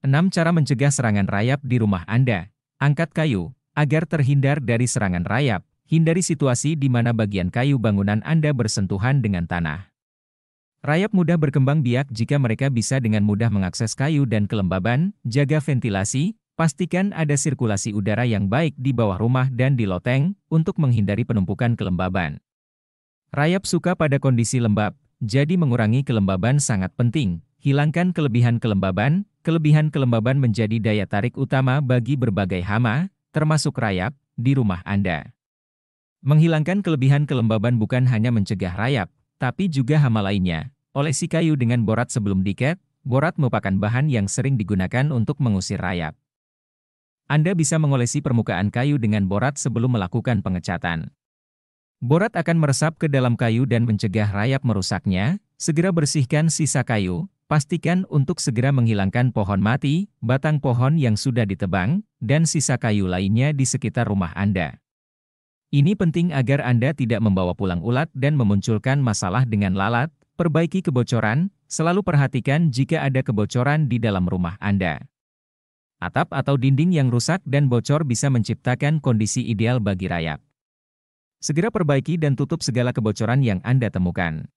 6. Cara mencegah serangan rayap di rumah Anda. Angkat kayu, agar terhindar dari serangan rayap, hindari situasi di mana bagian kayu bangunan Anda bersentuhan dengan tanah. Rayap mudah berkembang biak jika mereka bisa dengan mudah mengakses kayu dan kelembaban, jaga ventilasi, pastikan ada sirkulasi udara yang baik di bawah rumah dan di loteng, untuk menghindari penumpukan kelembaban. Rayap suka pada kondisi lembab, jadi mengurangi kelembaban sangat penting. Hilangkan kelebihan kelembaban, Kelebihan kelembaban menjadi daya tarik utama bagi berbagai hama, termasuk rayap, di rumah Anda. Menghilangkan kelebihan kelembaban bukan hanya mencegah rayap, tapi juga hama lainnya. Olesi kayu dengan borat sebelum diket, borat merupakan bahan yang sering digunakan untuk mengusir rayap. Anda bisa mengolesi permukaan kayu dengan borat sebelum melakukan pengecatan. Borat akan meresap ke dalam kayu dan mencegah rayap merusaknya. Segera bersihkan sisa kayu, Pastikan untuk segera menghilangkan pohon mati, batang pohon yang sudah ditebang, dan sisa kayu lainnya di sekitar rumah Anda. Ini penting agar Anda tidak membawa pulang ulat dan memunculkan masalah dengan lalat, perbaiki kebocoran, selalu perhatikan jika ada kebocoran di dalam rumah Anda. Atap atau dinding yang rusak dan bocor bisa menciptakan kondisi ideal bagi rayap. Segera perbaiki dan tutup segala kebocoran yang Anda temukan.